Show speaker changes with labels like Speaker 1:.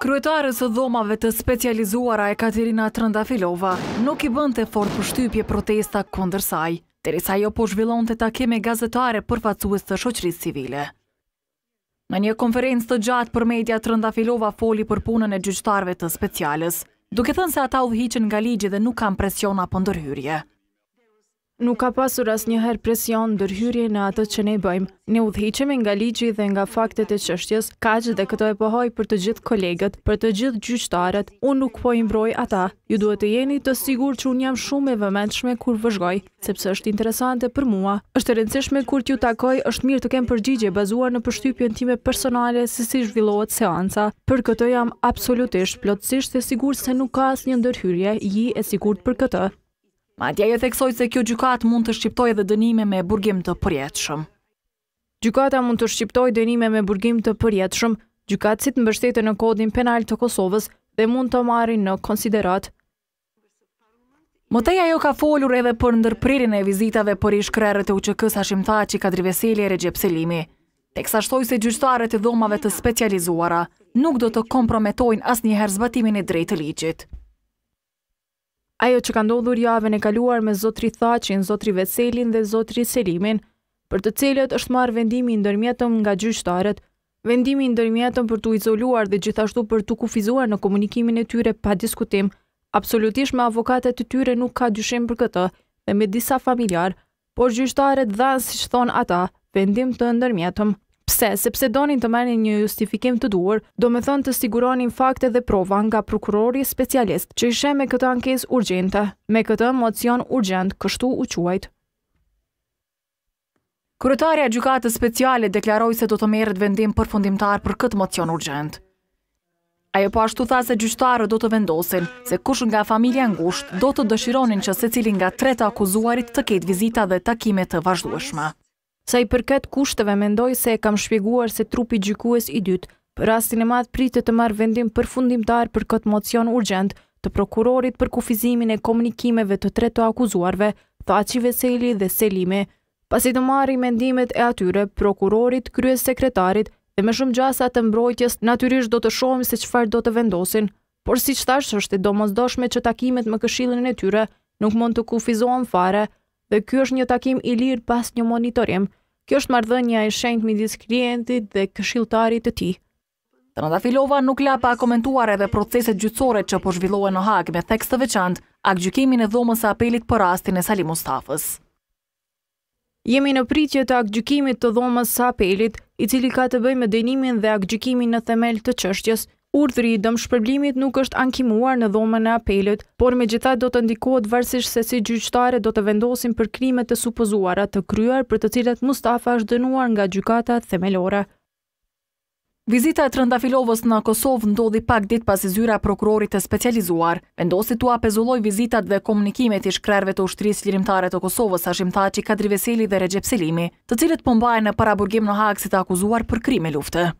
Speaker 1: Kryetarës të dhomave të specializuara e Katerina Trëndafilova nuk i bënd të fort për protesta kondër saj, tërisa jo po zhvillon të takime gazetare për të shoqërisë civile. Në një konferencë të gjatë për media Trëndafilova foli për punën e gjyqtarve të specialës, duke thënë se ata u nga ligje dhe nuk kam presion apo ndërhyrje. Nuk ka pasur as njëherë presion ndërhyrje në atët që ne bëjmë. Ne udhëheqemi nga ligji dhe nga faktet e qështjes, ka që dhe këto e pohoj për të gjithë kolegët, për të gjithë gjyqtarët, unë nuk po imbroj ata. Ju duhet të jeni të sigur që unë jam shumë e vëmendshme kur vëzhgoj, sepse është interesante për mua. është rëndësishme kur t'ju takoj është mirë të kem përgjigje bazuar në përshtypjën time personale se si zhvillohet seanca. Për këto jam absolutisht plotësisht e sigur se nuk ka as një ndërhyrje, ji e sigur për këtë. Ma e theksoj se kjo gjukat mund të shqiptoj edhe dënime me burgim të përjetëshëm. Gjukata mund të shqiptoj dënime me burgim të përjetëshëm, gjukat si të mbështete në kodin penal të Kosovës dhe mund të marrin në konsiderat. Mëteja jo ka folur edhe për ndërpririn e vizitave për i shkrerët e uqëkës ashimta që ka driveselje e regjepselimi. Tek sa shtoj se gjyqtare e dhomave të specializuara nuk do të komprometojnë as njëherë zbatimin e drejtë ligjit. Ajo që ka ndodhur javën e kaluar me Zotri Thaçin, Zotri Veselin dhe Zotri Selimin, për të cilët është marrë vendimi ndërmjetëm nga gjyqtarët, vendimi ndërmjetëm për të izoluar dhe gjithashtu për të kufizuar në komunikimin e tyre pa diskutim, absolutisht me avokatet të tyre nuk ka dyshim për këtë dhe me disa familjar, por gjyqtarët dhanë si që thonë ata, vendim të ndërmjetëm se sepse donin të meni një justifikim të duhur, do me thënë të siguronin fakte dhe prova nga prokurori specialist që ishe me këtë ankes urgjente, me këtë mocion urgjent kështu u quajt. Kërëtarja Gjukatës Speciale deklaroj se do të merët vendim përfundimtar për këtë mocion urgjent. Ajo pashtu po tha se gjyqtarë do të vendosin, se kush nga familja ngusht do të dëshironin që se cilin nga treta akuzuarit të ketë vizita dhe takime të vazhdueshme. Sa i përket kushteve, mendoj se e kam shpjeguar se trupi gjykues i dytë, për rastin e madh pritet të marr vendim përfundimtar për këtë mocion urgjent të prokurorit për kufizimin e komunikimeve të tre të akuzuarve, Thaçi Veseli dhe Selimi. Pasi të marri mendimet e atyre, prokurorit, kryes sekretarit dhe me shumë gjasa të mbrojtjes, natyrisht do të shohim se çfarë do të vendosin, por si që është e domosdoshme që takimet me këshillin e tyre nuk mund të kufizohen fare, dhe ky është një takim i lirë pas një monitorim. Kjo është marrëdhënia e shenjtë midis klientit dhe këshilltarit të tij. Tanda Filova nuk la pa komentuar edhe proceset gjyqësore që po zhvillohen në Hagë me tekst të veçantë ak gjykimin e dhomës së apelit për rastin e Salim Mustafës. Jemi në pritje të akgjykimit të dhomës së apelit, i cili ka të bëjë me dënimin dhe akgjykimin në themel të çështjes, Urdhri i dëmshpërblimit nuk është ankimuar në dhomën e apelit, por me gjithat do të ndikohet varsish se si gjyqtare do të vendosin për krimet të supozuara të kryar për të cilat Mustafa është dënuar nga gjykata themelora. Vizita e të rëndafilovës në Kosovë ndodhi pak dit pas i zyra prokurorit të specializuar. Vendosi të vizitat dhe komunikimet i shkrerve të ushtrisë lirimtare të Kosovës a shimtaci Kadri Veseli dhe Regjep Selimi, të cilët pëmbaj po në paraburgim në haksit akuzuar për krime lufte.